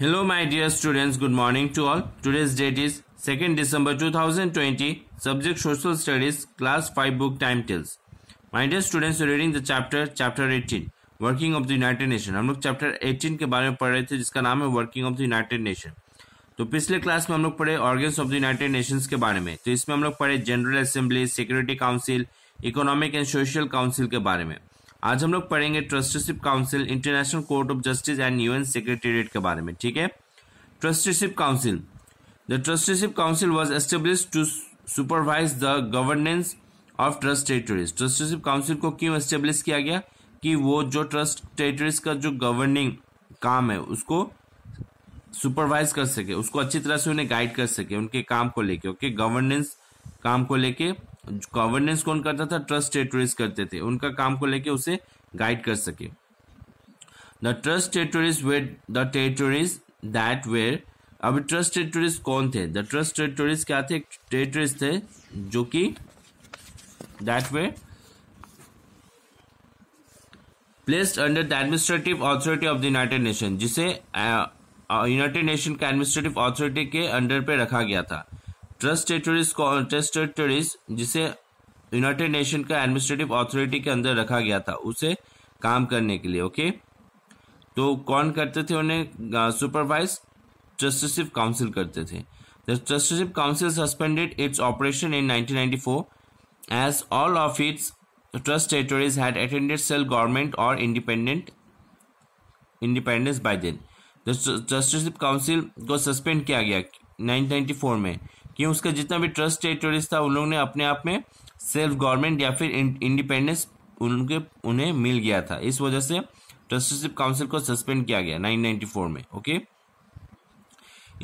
Hello my dear students, good morning to all. Today's date is 2nd December 2020, subject Social Studies, class 5 book Time Tales. My dear students, we're reading the chapter, chapter 18, Working of the United Nation. हम लोग chapter 18 के बारे में पढ़ रहे थे जिसका नाम है Working of the United Nation. तो पिछले क्लास में हम लोग पढ़े organs of the United Nations के बारे में तो इसमें हम लोग पढ़े general assembly security council economic and social council के बारे में आज हम लोग पढ़ेंगे trusteeship council international court of justice and UN secretariat के बारे में ठीक है trusteeship council the trusteeship council was establish to supervise the governance of trust territories trusteeship council को क्यों एस्टेब्लिश किया गया कि वो जो ट्रस्ट टेरिटरीज का जो गवर्निंग काम है उसको सुपरवाइज कर सके उसको अच्छी तरह से उन्हें गाइड कर सके उनके काम को लेके ओके गवर्नेंस काम को लेके गवर्नेंस कौन करता था ट्रस्ट टेरिटोरीज करते थे उनका काम को लेके उसे गाइड कर सके the trust territories were the territories that were अब ट्रस्ट टेरिटोरीज कौन थे द ट्रस्ट टेरिटोरीज क्या थे टेरिटोरीज थे जो कि that were placed under the administrative authority of the United Nation जिसे यूनाइटेड uh, uh, नेशन के एडमिनिस्ट्रेटिव अथॉरिटी के अंडर पे रखा गया था ट्रस्ट टेरिटरीज ट्रस्ट टेरिटरीज जिसे यूनाइटेड नेशन का एडमिनिस्ट्रेटिव अथॉरिटी के अंदर रखा गया था उसे काम करने के लिए ओके तो कौन करते थे उन्हें सुपरवाइज ट्रस्टशिप काउंसिल करते थे the trusteeship council suspended its operation in 1994 as all of its trust territories had attended self government और independent independence by then the trusteeship council को सस्पेंड किया गया 1994 में कि उसका जितना भी ट्रस्ट टेरिटोरीज था उन लोगों ने अपने आप में सेल्फ गवर्नमेंट या फिर इंडिपेंडेंस उनके उन्हें मिल गया था इस वजह से ट्रस्टीशिप काउंसिल को सस्पेंड किया गया 1994 में okay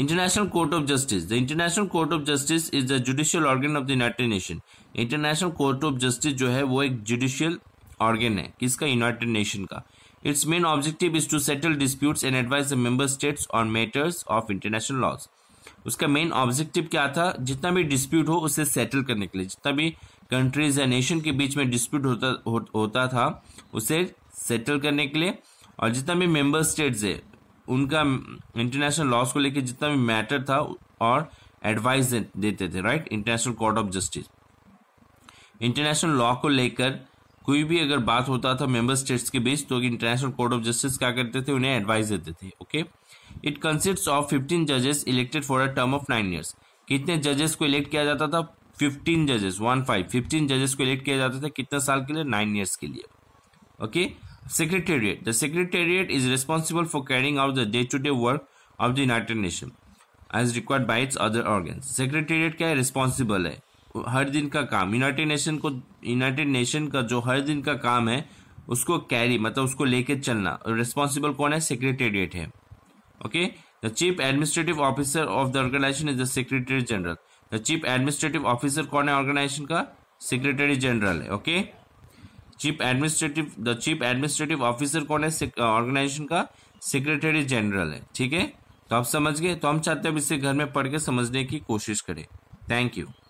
international court of justice the international court of justice is the judicial organ of the United Nation international court of justice जो है वो एक जुडिशियल ऑर्गन है किसका यूनाइटेड नेशन का its main objective is to settle disputes and advise the member states on matters of international laws उसका main objective क्या था जितना भी डिस्प्यूट हो उसे सेटल करने के लिए जितना भी कंट्रीज या नेशन के बीच में डिस्प्यूट होता हो, होता था उसे सेटल करने के लिए और जितना भी मेंबर स्टेट्स है उनका इंटरनेशनल लॉस को लेकर जितना भी मैटर था और एडवाइस दे, देते थे right international court of justice international law को लेकर कोई भी अगर बात होता था मेंबर स्टेट्स के बीच तो इंटरनेशनल कोर्ट ऑफ जस्टिस क्या करते थे उन्हें एडवाइस देते थे okay okay? It consist of fifteen जजेस elected for a term of nine years कितने जजेस को इलेक्ट किया जाता था फिफ्टीन जजेस वन फाइव फिफ्टीन जजेस को इलेक्ट किया जाता था कितने साल के लिए नाइन ईयर्स के लिए okay secretariat the secretariat is responsible for carrying out the day to day work of the United Nation as required by its other organ secretariat क्या है रिस्पॉन्सिबल है हर दिन का काम यूनाइटेड नेशन को यूनाइटेड नेशन का जो हर दिन का काम है उसको कैरी मतलब उसको लेके चलना रिस्पॉन्सिबल कौन है सेक्रेटेरिएट है okay the chief administrative officer of the organization is the secretary general the chief administrative officer कौन है organization का secretary general है okay chief administrative the chief administrative officer कौन है organization का secretary general है ठीक है तो आप समझ गए तो हम चाहते हैं अब इसे घर में पढ़ के समझने की कोशिश करें थैंक यू